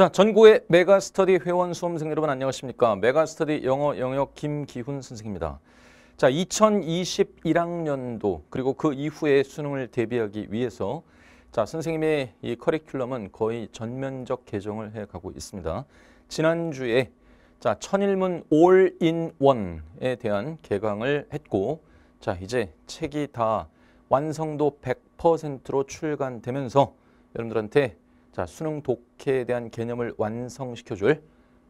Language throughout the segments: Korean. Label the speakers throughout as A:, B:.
A: 자, 전고의 메가스터디 회원 수험생 여러분 안녕하십니까? 메가스터디 영어 영역 김기훈 선생입니다. 자, 2021학년도 그리고 그 이후의 수능을 대비하기 위해서 자, 선생님의 이 커리큘럼은 거의 전면적 개정을 해 가고 있습니다. 지난주에 자, 천일문 올인원에 대한 개강을 했고 자, 이제 책이 다 완성도 100%로 출간되면서 여러분들한테 자, 수능 독해에 대한 개념을 완성시켜 줄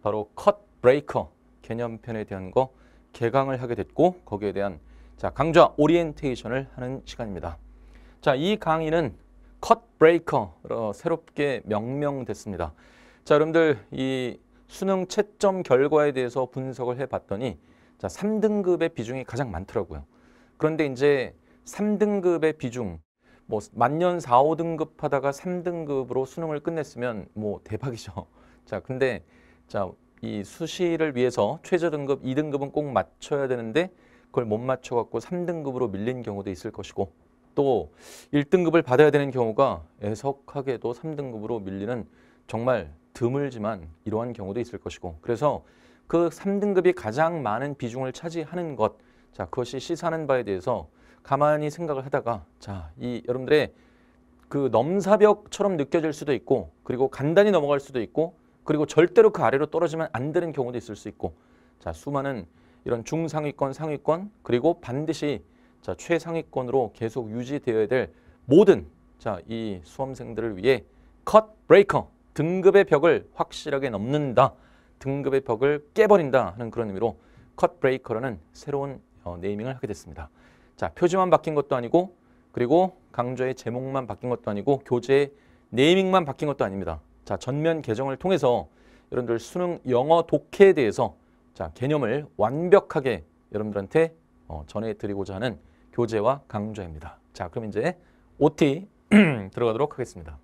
A: 바로 컷 브레이커 개념편에 대한 거 개강을 하게 됐고 거기에 대한 자, 강좌 오리엔테이션을 하는 시간입니다. 자, 이 강의는 컷 브레이커로 어, 새롭게 명명됐습니다. 자, 여러분들 이 수능 채점 결과에 대해서 분석을 해 봤더니 자, 3등급의 비중이 가장 많더라고요. 그런데 이제 3등급의 비중 뭐 만년 4, 5등급 하다가 3등급으로 수능을 끝냈으면 뭐 대박이죠. 자, 근데 자, 이 수시를 위해서 최저 등급 2등급은 꼭 맞춰야 되는데 그걸 못 맞춰 갖고 3등급으로 밀린 경우도 있을 것이고 또 1등급을 받아야 되는 경우가 애석하게도 3등급으로 밀리는 정말 드물지만 이러한 경우도 있을 것이고 그래서 그 3등급이 가장 많은 비중을 차지하는 것 자, 그것이 시사하는 바에 대해서 가만히 생각을 하다가 자, 이 여러분들의 그 넘사벽처럼 느껴질 수도 있고 그리고 간단히 넘어갈 수도 있고 그리고 절대로 그 아래로 떨어지면 안 되는 경우도 있을 수 있고 자, 수많은 이런 중상위권, 상위권 그리고 반드시 자, 최상위권으로 계속 유지되어야 될 모든 자, 이 수험생들을 위해 컷 브레이커 등급의 벽을 확실하게 넘는다. 등급의 벽을 깨버린다 하는 그런 의미로 컷 브레이커라는 새로운 어, 네이밍을 하게 됐습니다. 자, 표지만 바뀐 것도 아니고 그리고 강좌의 제목만 바뀐 것도 아니고 교재의 네이밍만 바뀐 것도 아닙니다. 자, 전면 개정을 통해서 여러분들 수능 영어 독해에 대해서 자, 개념을 완벽하게 여러분들한테 어, 전해드리고자 하는 교재와 강좌입니다. 자, 그럼 이제 OT 들어가도록 하겠습니다.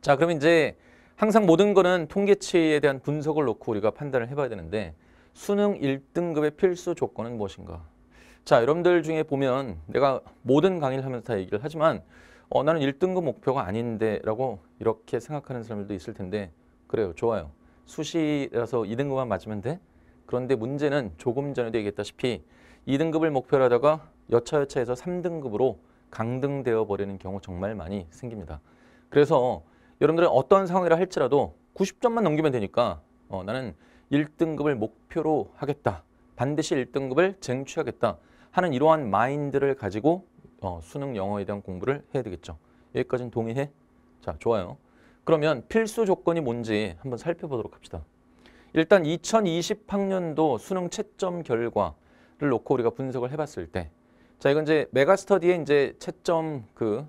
A: 자, 그럼 이제 항상 모든 거는 통계치에 대한 분석을 놓고 우리가 판단을 해봐야 되는데 수능 1등급의 필수 조건은 무엇인가? 자 여러분들 중에 보면 내가 모든 강의를 하면서 다 얘기를 하지만 어, 나는 1등급 목표가 아닌데 라고 이렇게 생각하는 사람들도 있을 텐데 그래요 좋아요 수시라서 2등급만 맞으면 돼 그런데 문제는 조금 전에도 얘기했다시피 2등급을 목표로 하다가 여차여차해서 3등급으로 강등되어 버리는 경우 정말 많이 생깁니다 그래서 여러분들은 어떤 상황이라 할지라도 90점만 넘기면 되니까 어, 나는 1등급을 목표로 하겠다 반드시 1등급을 쟁취하겠다 하는 이러한 마인드를 가지고 어, 수능 영어에 대한 공부를 해야 되겠죠. 여기까지는 동의해? 자, 좋아요. 그러면 필수 조건이 뭔지 한번 살펴보도록 합시다. 일단 2020학년도 수능 채점 결과를 놓고 우리가 분석을 해봤을 때, 자 이건 이제 메가스터디에 이제 채점 그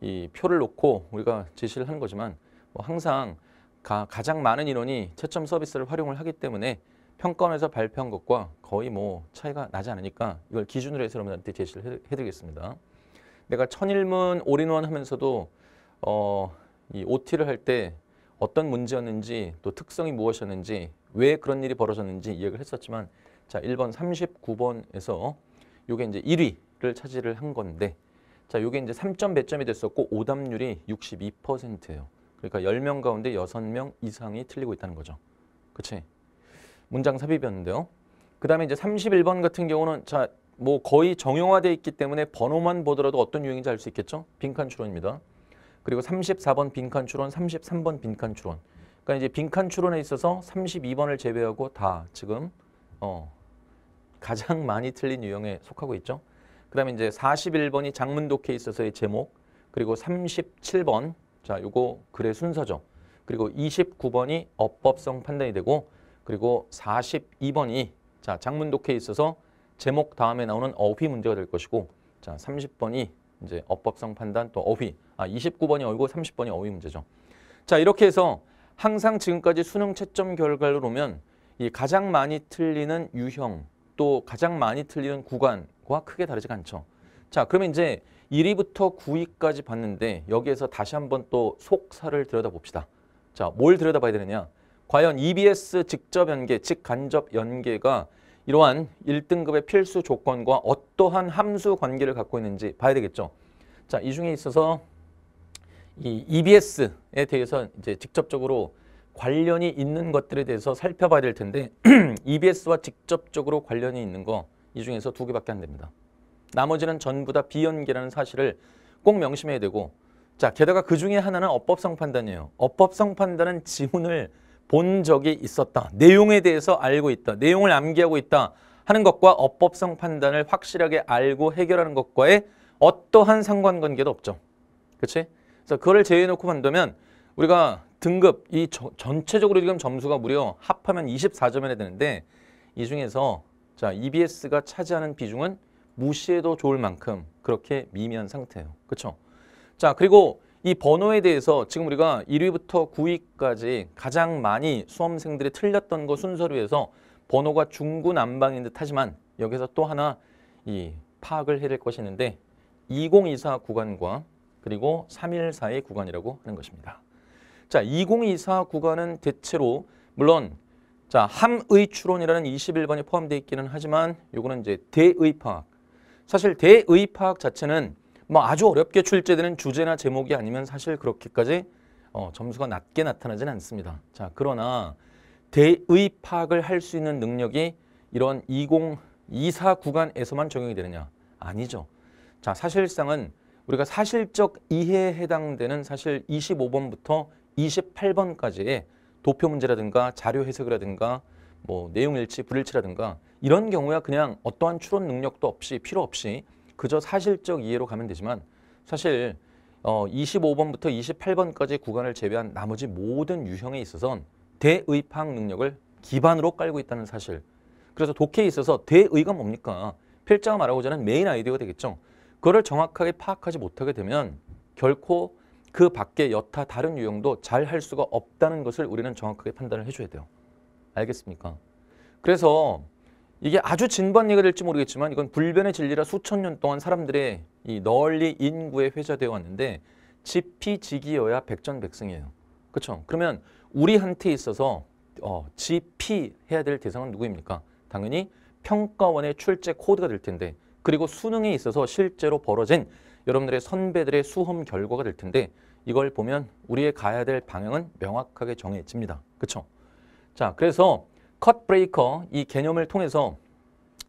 A: 이 표를 놓고 우리가 제시를 하는 거지만 뭐 항상 가, 가장 많은 인원이 채점 서비스를 활용을 하기 때문에 평가원에서 발표한 것과 거의 뭐 차이가 나지 않으니까 이걸 기준으로 해서 여러분한테 제시를 해드리겠습니다. 내가 천일문 올인원 하면서도 어, 이 OT를 할 때 어떤 문제였는지 또 특성이 무엇이었는지 왜 그런 일이 벌어졌는지 이야기를 했었지만 자 1번 39번에서 요게 이제 1위를 차지를 한 건데 자 요게 이제 3점 배점이 됐었고 오답률이 62%예요. 그러니까 10명 가운데 6명 이상이 틀리고 있다는 거죠. 그치? 문장 삽입이었는데요. 그 다음에 이제 31번 같은 경우는 자, 뭐 거의 정형화되어 있기 때문에 번호만 보더라도 어떤 유형인지 알 수 있겠죠? 빈칸 추론입니다. 그리고 34번 빈칸 추론, 33번 빈칸 추론. 그러니까 이제 빈칸 추론에 있어서 32번을 제외하고 다 지금 어, 가장 많이 틀린 유형에 속하고 있죠. 그 다음에 이제 41번이 장문 독해 있어서의 제목, 그리고 37번, 자, 요거 글의 순서죠. 그리고 29번이 어법성 판단이 되고 그리고 42번이 자 장문 독해에 있어서 제목 다음에 나오는 어휘 문제가 될 것이고 자 30번이 이제 어법성 판단 또 어휘 아 29번이 어휘고 30번이 어휘 문제죠. 자 이렇게 해서 항상 지금까지 수능 채점 결과로 보면 이 가장 많이 틀리는 유형 또 가장 많이 틀리는 구간과 크게 다르지가 않죠. 자 그러면 이제 1위부터 9위까지 봤는데 여기에서 다시 한번 또 속사를 들여다봅시다. 자뭘 들여다봐야 되느냐. 과연 EBS 직접 연계, 즉 간접 연계가 이러한 1등급의 필수 조건과 어떠한 함수 관계를 갖고 있는지 봐야 되겠죠. 자, 이 중에 있어서 이 EBS에 대해서 이제 직접적으로 관련이 있는 것들에 대해서 살펴봐야 될 텐데 EBS와 e 직접적으로 관련이 있는 거 이 중에서 두 개밖에 안 됩니다. 나머지는 전부 다 비연계라는 사실을 꼭 명심해야 되고 자 게다가 그 중에 하나는 어법성 판단이에요. 어법성 판단은 지문을 본 적이 있었다. 내용에 대해서 알고 있다. 내용을 암기하고 있다. 하는 것과 어법성 판단을 확실하게 알고 해결하는 것과의 어떠한 상관관계도 없죠. 그치 그래서 그걸 제외해 놓고 본다면 우리가 등급 이 저, 전체적으로 지금 점수가 무려 합하면 24점이나 되는데 이 중에서 자 EBS가 차지하는 비중은 무시해도 좋을 만큼 그렇게 미미한 상태예요. 그렇죠? 자 그리고 이 번호에 대해서 지금 우리가 1위부터 9위까지 가장 많이 수험생들이 틀렸던 거 순서로 해서 번호가 중구난방인 듯 하지만 여기서 또 하나 이 파악을 해야 될 것이 있는데 2024 구간과 그리고 314의 구간이라고 하는 것입니다. 자, 2024 구간은 대체로 물론 자, 함의 추론이라는 21번이 포함되어 있기는 하지만 요거는 이제 대의 파악. 사실 대의 파악 자체는 뭐 아주 어렵게 출제되는 주제나 제목이 아니면 사실 그렇게까지 어, 점수가 낮게 나타나진 않습니다. 자, 그러나 대의 파악을 할 수 있는 능력이 이런 2024 구간에서만 적용이 되느냐? 아니죠. 자, 사실상은 우리가 사실적 이해에 해당되는 사실 25번부터 28번까지의 도표 문제라든가 자료 해석이라든가 뭐 내용 일치, 불일치라든가 이런 경우야 그냥 어떠한 추론 능력도 없이 필요 없이 그저 사실적 이해로 가면 되지만 사실 어, 25번부터 28번까지 구간을 제외한 나머지 모든 유형에 있어서는 대의파악 능력을 기반으로 깔고 있다는 사실. 그래서 독해에 있어서 대의가 뭡니까? 필자가 말하고자 하는 메인 아이디어가 되겠죠. 그거를 정확하게 파악하지 못하게 되면 결코 그 밖에 여타 다른 유형도 잘 할 수가 없다는 것을 우리는 정확하게 판단을 해줘야 돼요. 알겠습니까? 그래서 이게 아주 진부한 얘기가 될지 모르겠지만 이건 불변의 진리라 수천 년 동안 사람들의 이 널리 인구에 회자되어 왔는데 지피지기여야 백전백승이에요. 그렇죠? 그러면 우리한테 있어서 어, 지피해야 될 대상은 누구입니까? 당연히 평가원의 출제 코드가 될 텐데 그리고 수능에 있어서 실제로 벌어진 여러분들의 선배들의 수험 결과가 될 텐데 이걸 보면 우리의 가야 될 방향은 명확하게 정해집니다. 그렇죠? 자, 그래서 컷 브레이커 이 개념을 통해서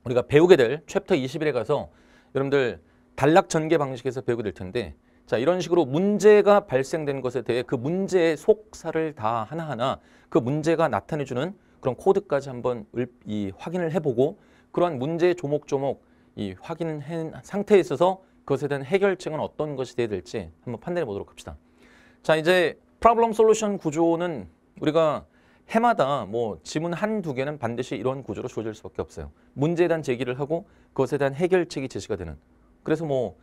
A: 우리가 배우게 될 챕터 21에 가서 여러분들 단락 전개 방식에서 배우게 될 텐데 자 이런 식으로 문제가 발생된 것에 대해 그 문제의 속사를 다 하나하나 그 문제가 나타내주는 그런 코드까지 한번 이 확인을 해보고 그러한 문제 의 조목조목 이 확인한 상태에 있어서 그것에 대한 해결책은 어떤 것이 돼야 될지 한번 판단해 보도록 합시다. 자 이제 프라블럼 솔루션 구조는 우리가 해마다 뭐 지문 한 두 개는 반드시 이런 구조로 조어질 수밖에 없어요. 문제에 대한 제기를 하고 그것에 대한 해결책이 제시가 되는. 그래서 뭐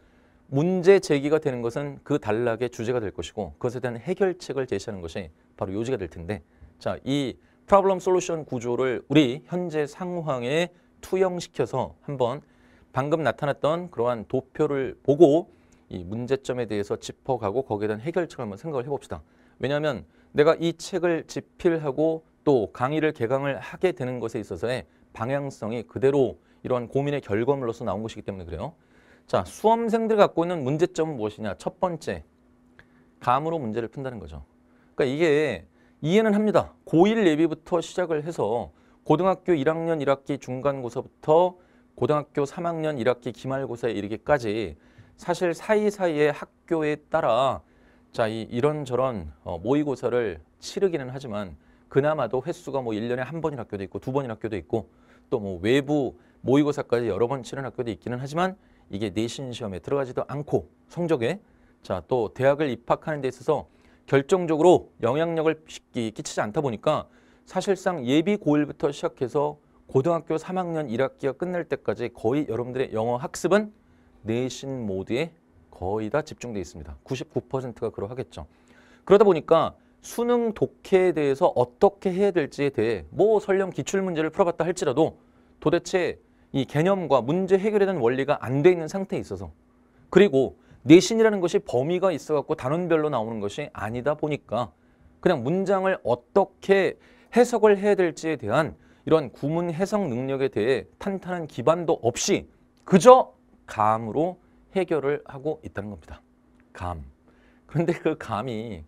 A: 문제 제기가 되는 것은 그 단락의 주제가 될 것이고 그것에 대한 해결책을 제시하는 것이 바로 요지가 될 텐데 자, 이 프로블럼 솔루션 구조를 우리 현재 상황에 투영시켜서 한번 방금 나타났던 그러한 도표를 보고 이 문제점에 대해서 짚어가고 거기에 대한 해결책을 한번 생각을 해봅시다. 왜냐하면 내가 이 책을 집필하고 또 강의를 개강을 하게 되는 것에 있어서의 방향성이 그대로 이러한 고민의 결과물로서 나온 것이기 때문에 그래요. 자, 수험생들 갖고 있는 문제점은 무엇이냐? 첫 번째, 감으로 문제를 푼다는 거죠. 그러니까 이게 이해는 합니다. 고1 예비부터 시작을 해서 고등학교 1학년 1학기 중간고사부터 고등학교 3학년 1학기 기말고사에 이르기까지 사실 사이사이에 학교에 따라 자, 이 이런저런 어, 모의고사를 치르기는 하지만 그나마도 횟수가 뭐 1년에 한 번인 학교도 있고 두 번인 학교도 있고 또 뭐 외부 모의고사까지 여러 번 치른 학교도 있기는 하지만 이게 내신 시험에 들어가지도 않고 성적에 자, 또 대학을 입학하는 데 있어서 결정적으로 영향력을 끼치지 않다 보니까 사실상 예비 고일부터 시작해서 고등학교 3학년 1학기가 끝날 때까지 거의 여러분들의 영어 학습은 내신 모드에 거의 다 집중돼 있습니다. 99%가 그러하겠죠. 그러다 보니까 수능 독해에 대해서 어떻게 해야 될지에 대해 뭐 설령 기출문제를 풀어봤다 할지라도 도대체 이 개념과 문제 해결에 대한 원리가 안 돼 있는 상태에 있어서 그리고 내신이라는 것이 범위가 있어갖고 단원별로 나오는 것이 아니다 보니까 그냥 문장을 어떻게 해석을 해야 될지에 대한 이런 구문 해석 능력에 대해 탄탄한 기반도 없이 그저 감으로 해결을 하고 있다는 겁니다. 감. 그런데 그 감이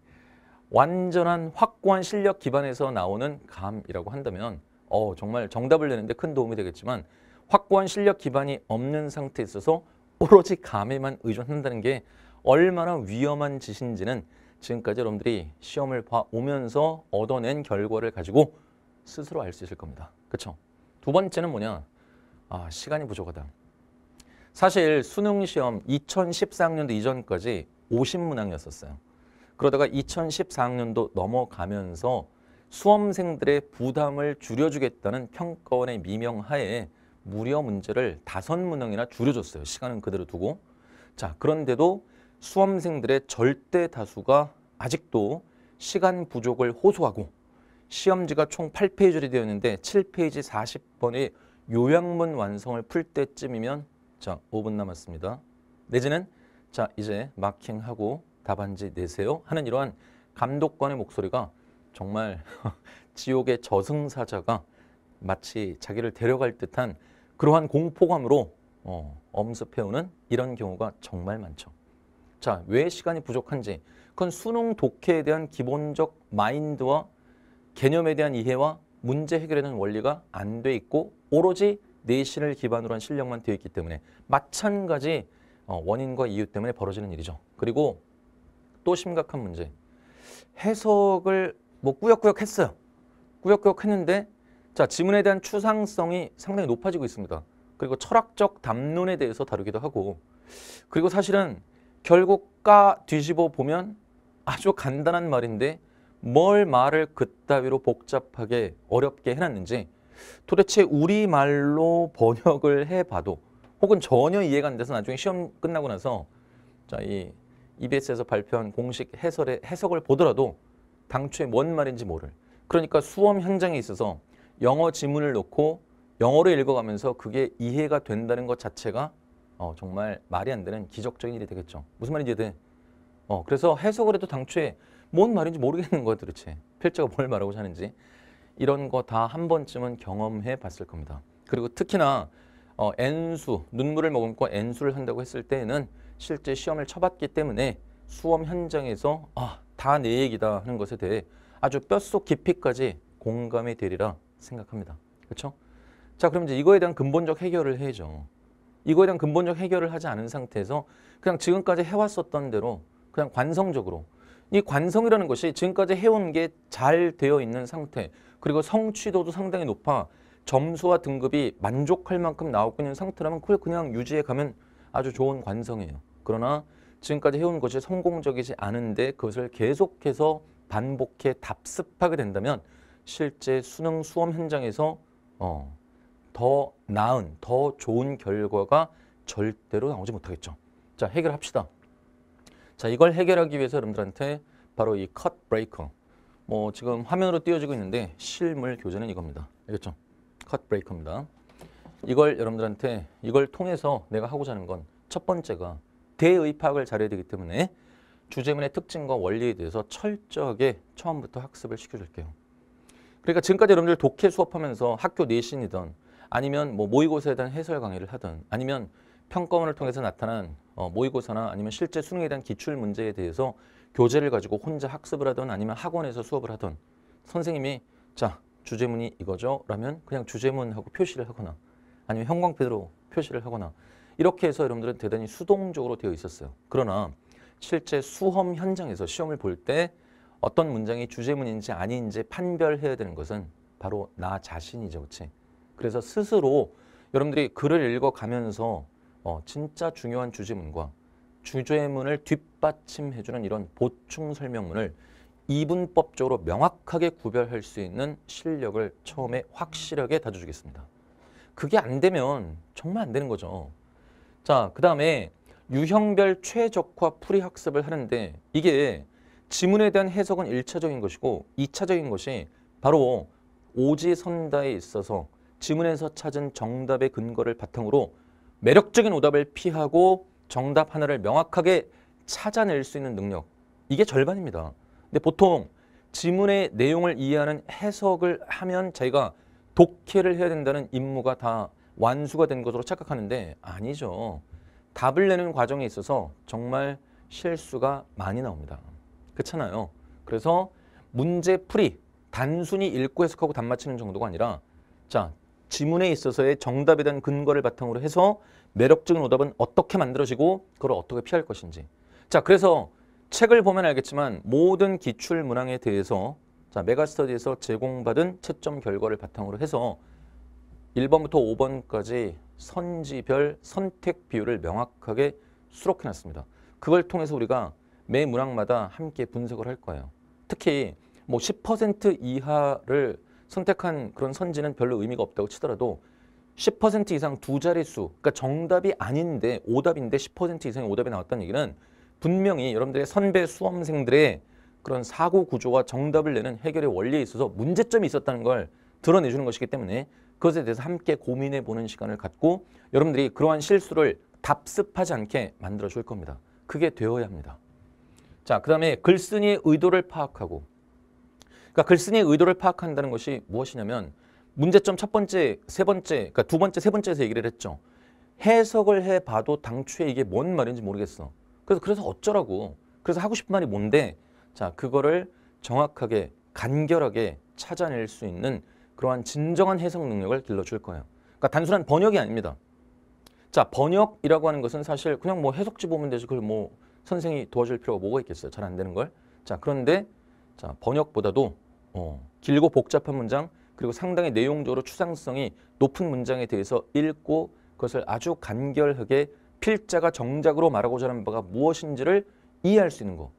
A: 완전한 확고한 실력 기반에서 나오는 감이라고 한다면 어, 정말 정답을 내는데 큰 도움이 되겠지만 확고한 실력 기반이 없는 상태에 있어서 오로지 감에만 의존한다는 게 얼마나 위험한 짓인지는 지금까지 여러분들이 시험을 봐오면서 얻어낸 결과를 가지고 스스로 알 수 있을 겁니다. 그렇죠? 두 번째는 뭐냐? 아, 시간이 부족하다. 사실 수능 시험 2014학년도 이전까지 5 0문항이었어요 그러다가 2014학년도 넘어가면서 수험생들의 부담을 줄여주겠다는 평가원의 미명하에 무려 문제를 다섯 문항이나 줄여줬어요. 시간은 그대로 두고. 자, 그런데도 수험생들의 절대 다수가 아직도 시간 부족을 호소하고 시험지가 총 8페이지로 되었는데 7페이지 40번의 요양문 완성을 풀 때쯤이면 자, 5분 남았습니다. 내지는 자, 이제 마킹하고 답안지 내세요 하는 이러한 감독관의 목소리가 정말 지옥의 저승사자가 마치 자기를 데려갈 듯한 그러한 공포감으로 어, 엄습해오는 이런 경우가 정말 많죠. 자, 왜 시간이 부족한지 그건 수능 독해에 대한 기본적 마인드와 개념에 대한 이해와 문제 해결하는 원리가 안 돼 있고 오로지 내신을 기반으로 한 실력만 되어 있기 때문에 마찬가지 어, 원인과 이유 때문에 벌어지는 일이죠. 그리고 또 심각한 문제. 해석을 뭐 꾸역꾸역 했어요. 꾸역꾸역 했는데 자 지문에 대한 추상성이 상당히 높아지고 있습니다. 그리고 철학적 담론에 대해서 다루기도 하고 그리고 사실은 결국까 뒤집어 보면 아주 간단한 말인데 뭘 말을 그따위로 복잡하게 어렵게 해놨는지 도대체 우리말로 번역을 해봐도 혹은 전혀 이해가 안 돼서 나중에 시험 끝나고 나서 자, 이 EBS에서 발표한 공식 해설의 해석을 보더라도 당초에 뭔 말인지 모를 그러니까 수험 현장에 있어서 영어 지문을 놓고 영어로 읽어가면서 그게 이해가 된다는 것 자체가 어, 정말 말이 안 되는 기적적인 일이 되겠죠. 무슨 말인지 돼? 어, 그래서 해석을 해도 당초에 뭔 말인지 모르겠는 거야 도대체. 필자가 뭘말하고사는지 이런 거 다 한 번쯤은 경험해 봤을 겁니다. 그리고 특히나 어, N수, 눈물을 머금고 N수를 한다고 했을 때에는 실제 시험을 쳐봤기 때문에 수험 현장에서 아, 다 내 얘기다 하는 것에 대해 아주 뼛속 깊이까지 공감이 되리라 생각합니다. 그렇죠? 자, 그럼 이제 이거에 대한 근본적 해결을 해야죠. 이거에 대한 근본적 해결을 하지 않은 상태에서 그냥 지금까지 해왔었던 대로 그냥 관성적으로 이 관성이라는 것이 지금까지 해온 게 잘 되어 있는 상태 그리고 성취도도 상당히 높아 점수와 등급이 만족할 만큼 나오고 있는 상태라면 그걸 그냥 유지해 가면 아주 좋은 관성이에요. 그러나 지금까지 해온 것이 성공적이지 않은데 그것을 계속해서 반복해 답습하게 된다면 실제 수능 수험 현장에서 어, 더 나은, 더 좋은 결과가 절대로 나오지 못하겠죠. 자, 해결합시다. 자, 이걸 해결하기 위해서 여러분들한테 바로 이 컷 브레이커. 뭐 지금 화면으로 띄워지고 있는데 실물 교재는 이겁니다. 알겠죠? 컷 브레이커입니다. 이걸 여러분들한테 이걸 통해서 내가 하고자 하는 건 첫 번째가 대의 파악을 잘해야 되기 때문에 주제문의 특징과 원리에 대해서 철저하게 처음부터 학습을 시켜줄게요. 그러니까 지금까지 여러분들 독해 수업하면서 학교 내신이든 아니면 뭐 모의고사에 대한 해설 강의를 하든 아니면 평가원을 통해서 나타난 어, 모의고사나 아니면 실제 수능에 대한 기출 문제에 대해서 교재를 가지고 혼자 학습을 하던 아니면 학원에서 수업을 하던 선생님이 자 주제문이 이거죠 라면 그냥 주제문하고 표시를 하거나 아니면 형광펜으로 표시를 하거나 이렇게 해서 여러분들은 대단히 수동적으로 되어 있었어요. 그러나 실제 수험 현장에서 시험을 볼 때 어떤 문장이 주제문인지 아닌지 판별해야 되는 것은 바로 나 자신이죠. 그렇지? 그래서 스스로 여러분들이 글을 읽어가면서 어, 진짜 중요한 주제문과 주제문을 뒷받침해주는 이런 보충 설명문을 이분법적으로 명확하게 구별할 수 있는 실력을 처음에 확실하게 다져주겠습니다. 그게 안 되면 정말 안 되는 거죠. 자, 그 다음에 유형별 최적화 풀이 학습을 하는데 이게 지문에 대한 해석은 일차적인 것이고 이차적인 것이 바로 오지선다에 있어서 지문에서 찾은 정답의 근거를 바탕으로 매력적인 오답을 피하고 정답 하나를 명확하게 찾아낼 수 있는 능력 이게 절반입니다. 근데 보통 지문의 내용을 이해하는 해석을 하면 자기가 독해를 해야 된다는 임무가 다 완수가 된 것으로 착각하는데 아니죠. 답을 내는 과정에 있어서 정말 실수가 많이 나옵니다. 그렇잖아요. 그래서 문제 풀이 단순히 읽고 해석하고 답 맞히는 정도가 아니라 자 지문에 있어서의 정답에 대한 근거를 바탕으로 해서 매력적인 오답은 어떻게 만들어지고 그걸 어떻게 피할 것인지. 자, 그래서 책을 보면 알겠지만 모든 기출 문항에 대해서 자, 메가스터디에서 제공받은 채점 결과를 바탕으로 해서 1번부터 5번까지 선지별 선택 비율을 명확하게 수록해 놨습니다. 그걸 통해서 우리가 매 문항마다 함께 분석을 할 거예요. 특히 뭐 10% 이하를 선택한 그런 선지는 별로 의미가 없다고 치더라도 10% 이상 두 자릿수, 그러니까 정답이 아닌데 오답인데 10% 이상의 오답이 나왔다는 얘기는 분명히 여러분들의 선배 수험생들의 그런 사고 구조와 정답을 내는 해결의 원리에 있어서 문제점이 있었다는 걸 드러내주는 것이기 때문에 그것에 대해서 함께 고민해 보는 시간을 갖고 여러분들이 그러한 실수를 답습하지 않게 만들어 줄 겁니다. 그게 되어야 합니다. 자, 그 다음에 글쓴이의 의도를 파악하고 그러니까 글쓴이의 의도를 파악한다는 것이 무엇이냐면 문제점 첫 번째, 세 번째, 그러니까 두 번째, 세 번째에서 얘기를 했죠. 해석을 해봐도 당초에 이게 뭔 말인지 모르겠어. 그래서 그래서 어쩌라고. 그래서 하고 싶은 말이 뭔데? 자, 그거를 정확하게 간결하게 찾아낼 수 있는 그러한 진정한 해석 능력을 길러줄 거예요. 그러니까 단순한 번역이 아닙니다. 자, 번역이라고 하는 것은 사실 그냥 뭐 해석지 보면 되지 그걸 뭐 선생이 도와줄 필요가 뭐가 있겠어요. 잘 안 되는 걸. 자, 그런데 자 번역보다도 어, 길고 복잡한 문장 그리고 상당히 내용적으로 추상성이 높은 문장에 대해서 읽고 그것을 아주 간결하게 필자가 정작으로 말하고자 하는 바가 무엇인지를 이해할 수 있는 거.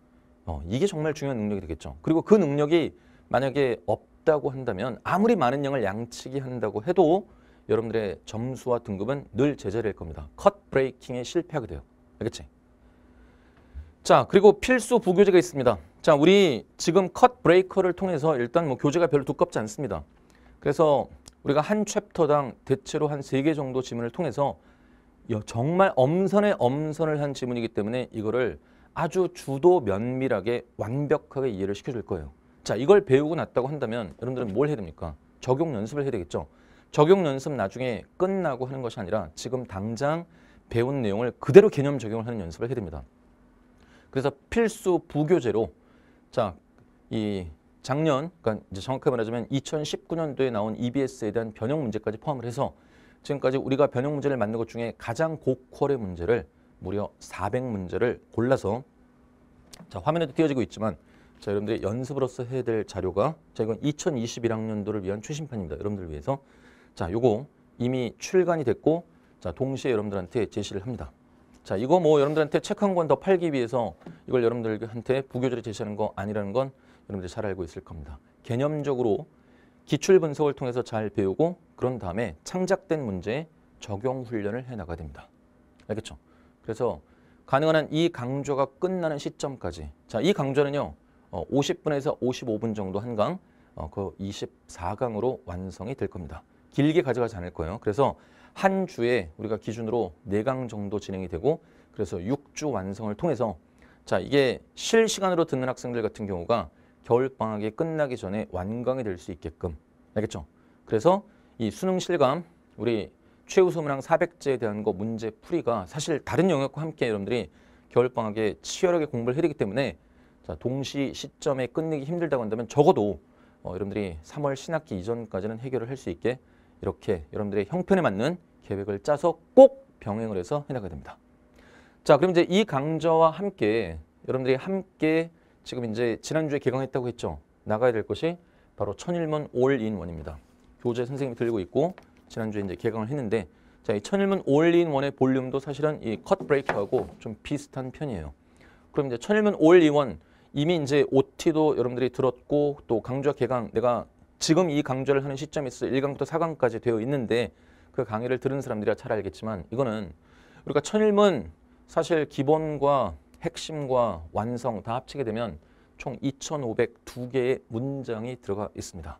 A: 어, 이게 정말 중요한 능력이 되겠죠. 그리고 그 능력이 만약에 없다고 한다면 아무리 많은 양을 양치기 한다고 해도 여러분들의 점수와 등급은 늘 제자리일 겁니다. 컷 브레이킹에 실패하게 돼요. 알겠지? 자, 그리고 필수 부교재가 있습니다. 자, 우리 지금 컷 브레이커를 통해서 일단 뭐 교재가 별로 두껍지 않습니다. 그래서 우리가 한 챕터당 대체로 한 세 개 정도 지문을 통해서 정말 엄선에 엄선을 한 지문이기 때문에 이거를 아주 주도 면밀하게 완벽하게 이해를 시켜줄 거예요. 자, 이걸 배우고 났다고 한다면 여러분들은 뭘 해야 됩니까? 적용 연습을 해야 되겠죠. 적용 연습 나중에 끝나고 하는 것이 아니라 지금 당장 배운 내용을 그대로 개념 적용을 하는 연습을 해야 됩니다. 그래서 필수 부교재로 자, 이 작년, 그러니까 이제 정확하게 말하자면 2019년도에 나온 EBS에 대한 변형 문제까지 포함을 해서 지금까지 우리가 변형 문제를 만든 것 중에 가장 고퀄의 문제를 무려 400문제를 골라서 자 화면에도 띄어지고 있지만 자 여러분들이 연습으로서 해야 될 자료가 자 이건 2021학년도를 위한 최신판입니다. 여러분들을 위해서 자 요거 이미 출간이 됐고 자 동시에 여러분들한테 제시를 합니다. 자 이거 뭐 여러분들한테 책 한 권 더 팔기 위해서 이걸 여러분들한테 부교재를 제시하는 거 아니라는 건 여러분들 잘 알고 있을 겁니다. 개념적으로 기출 분석을 통해서 잘 배우고 그런 다음에 창작된 문제에 적용 훈련을 해나가야 됩니다. 알겠죠? 그래서 가능한 한 이 강좌가 끝나는 시점까지 자, 이 강좌는요. 50분에서 어, 55분 정도 한 강, 어, 그 24강으로 완성이 될 겁니다. 길게 가져가지 않을 거예요. 그래서 한 주에 우리가 기준으로 4강 정도 진행이 되고 그래서 6주 완성을 통해서 자 이게 실시간으로 듣는 학생들 같은 경우가 겨울방학이 끝나기 전에 완강이 될 수 있게끔 알겠죠? 그래서 이 수능 실감 우리 최우수문항 400제에 대한 거 문제 풀이가 사실 다른 영역과 함께 여러분들이 겨울방학에 치열하게 공부를 해야 되기 때문에 자, 동시 시점에 끝내기 힘들다고 한다면 적어도 어, 여러분들이 3월 신학기 이전까지는 해결을 할 수 있게 이렇게 여러분들의 형편에 맞는 계획을 짜서 꼭 병행을 해서 해나가야 됩니다. 자, 그럼 이제 이 강좌와 함께 여러분들이 함께 지금 이제 지난주에 개강했다고 했죠. 나가야 될 것이 바로 천일문 올인원입니다. 교재 선생님이 들고 있고 지난주에 이제 개강을 했는데 자, 이 천일문 올인원의 볼륨도 사실은 이 컷 브레이크하고 좀 비슷한 편이에요. 그럼 이제 천일문 올인원 이미 이제 OT도 여러분들이 들었고 또 강좌 개강 내가 지금 이 강좌를 하는 시점에서 1강부터 4강까지 되어 있는데 그 강의를 들은 사람들이야 잘 알겠지만 이거는 우리가 천일문 사실 기본과 핵심과 완성 다 합치게 되면 총 2,502개의 문장이 들어가 있습니다.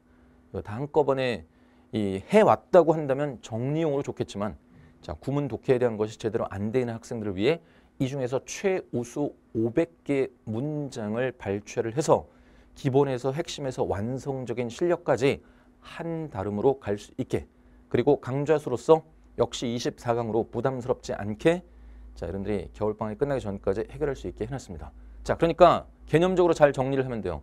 A: 다 한꺼번에 이 해왔다고 한다면 정리용으로 좋겠지만 자 구문 독해에 대한 것이 제대로 안돼는 학생들을 위해 이 중에서 최우수 500개 문장을 발췌를 해서 기본에서 핵심에서 완성적인 실력까지 한 다름으로 갈 수 있게 그리고 강좌수로서 역시 24강으로 부담스럽지 않게 자, 여러분들이 겨울방학이 끝나기 전까지 해결할 수 있게 해놨습니다. 자, 그러니까 개념적으로 잘 정리를 하면 돼요.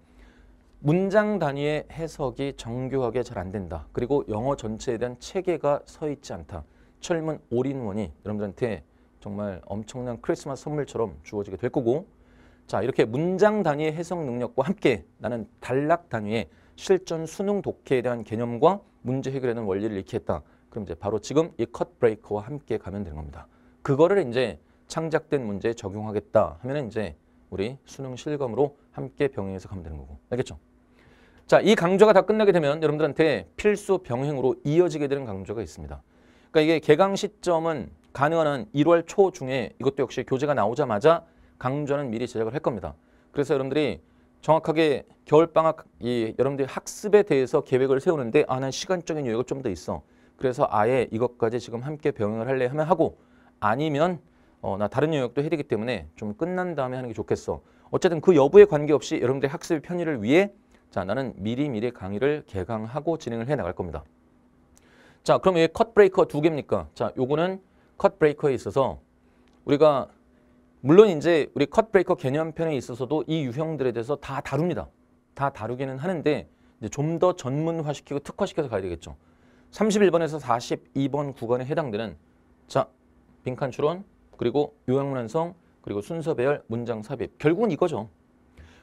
A: 문장 단위의 해석이 정교하게 잘 안 된다. 그리고 영어 전체에 대한 체계가 서 있지 않다. 철문 올인원이 여러분들한테 정말 엄청난 크리스마스 선물처럼 주어지게 될 거고 자 이렇게 문장 단위의 해석 능력과 함께 나는 단락 단위의 실전 수능 독해에 대한 개념과 문제 해결하는 원리를 익히했다. 그럼 이제 바로 지금 이 컷 브레이커와 함께 가면 되는 겁니다. 그거를 이제 창작된 문제에 적용하겠다 하면 이제 우리 수능 실검으로 함께 병행해서 가면 되는 거고. 알겠죠? 자, 이 강좌가 다 끝나게 되면 여러분들한테 필수 병행으로 이어지게 되는 강좌가 있습니다. 그러니까 이게 개강 시점은 가능한 한 1월 초 중에 이것도 역시 교재가 나오자마자 강좌는 미리 제작을 할 겁니다. 그래서 여러분들이 정확하게 겨울방학 이 여러분들이 학습에 대해서 계획을 세우는데 아난 시간적인 여유가 좀 더 있어. 그래서 아예 이것까지 지금 함께 병행을 할래 하면 하고 아니면 어, 나 다른 영역도 해야 되기 때문에 좀 끝난 다음에 하는 게 좋겠어. 어쨌든 그 여부에 관계없이 여러분들의 학습 편의를 위해 자 나는 미리미리 강의를 개강하고 진행을 해나갈 겁니다. 자 그럼 이게 컷 브레이커 두 개입니까? 자 요거는 컷 브레이커에 있어서 우리가 물론 이제 우리 컷 브레이커 개념편에 있어서도 이 유형들에 대해서 다 다룹니다. 다 다루기는 하는데 좀 더 전문화시키고 특화시켜서 가야 되겠죠. 31번에서 42번 구간에 해당되는 자 빈칸 추론, 그리고 요약 완성, 그리고 순서 배열, 문장 삽입. 결국은 이거죠.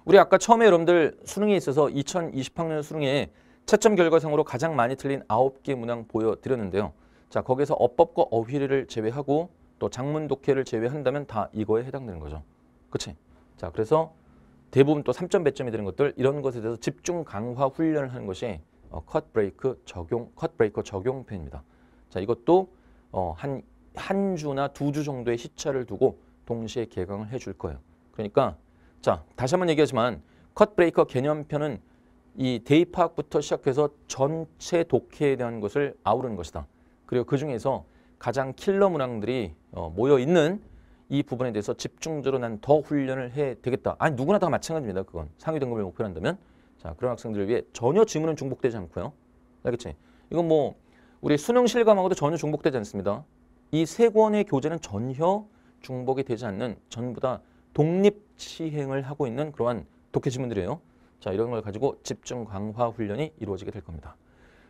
A: 우리 아까 처음에 여러분들 수능에 있어서 2020학년 수능에 채점 결과상으로 가장 많이 틀린 9개 문항 보여드렸는데요. 자 거기서 어법과 어휘를 제외하고 또 장문 독해를 제외한다면 다 이거에 해당되는 거죠. 그치? 자 그래서 대부분 또 3점 배점이 되는 것들 이런 것에 대해서 집중 강화 훈련을 하는 것이 컷 어, 브레이크 적용 컷 브레이커 적용편입니다. 자 이것도 어, 한한 주나 두 주 정도의 시차를 두고 동시에 개강을 해 줄 거예요. 그러니까 자 다시 한 번 얘기하지만 컷브레이커 개념편은 이 데이 파악부터 시작해서 전체 독해에 대한 것을 아우르는 것이다. 그리고 그중에서 가장 킬러 문항들이 어, 모여있는 이 부분에 대해서 집중적으로 난 더 훈련을 해야 되겠다. 아니 누구나 다 마찬가지입니다. 그건 상위 등급을 목표로 한다면 자 그런 학생들을 위해 전혀 지문은 중복되지 않고요. 알겠지? 이건 뭐 우리 수능 실감하고도 전혀 중복되지 않습니다. 이세 권의 교재는 전혀 중복이 되지 않는 전부 다 독립 시행을 하고 있는 그러한 독해 지문들이에요. 자, 이런 걸 가지고 집중 강화 훈련이 이루어지게 될 겁니다.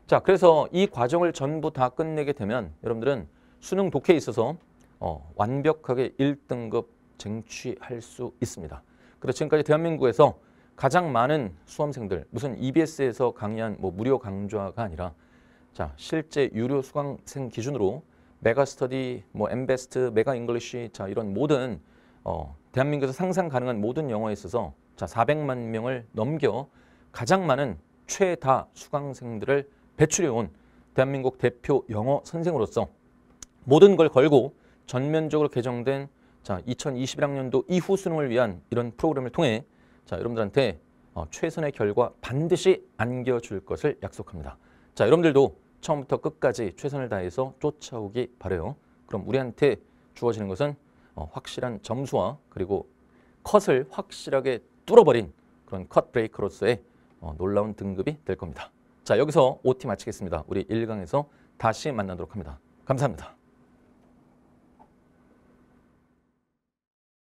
A: 자, 그래서 이 과정을 전부 다 끝내게 되면 여러분들은 수능 독해에 있어서 어, 완벽하게 1등급 쟁취할 수 있습니다. 그래서 지금까지 대한민국에서 가장 많은 수험생들, 무슨 EBS에서 강의한 뭐 무료 강좌가 아니라 자, 실제 유료 수강생 기준으로 메가스터디, 뭐 엠베스트, 메가 잉글리쉬자 이런 모든 어, 대한민국에서 상상 가능한 모든 영어에 있어서 자 400만 명을 넘겨 가장 많은 최다 수강생들을 배출해 온 대한민국 대표 영어 선생으로서 모든 걸 걸고 전면적으로 개정된 자 2021학년도 이후 수능을 위한 이런 프로그램을 통해 자 여러분들한테 어, 최선의 결과 반드시 안겨줄 것을 약속합니다. 자 여러분들도 처음부터 끝까지 최선을 다해서 쫓아오기 바래요. 그럼 우리한테 주어지는 것은 어, 확실한 점수와 그리고 컷을 확실하게 뚫어버린 그런 컷 브레이크로서의 어, 놀라운 등급이 될 겁니다. 자 여기서 OT 마치겠습니다. 우리 1강에서 다시 만나도록 합니다. 감사합니다.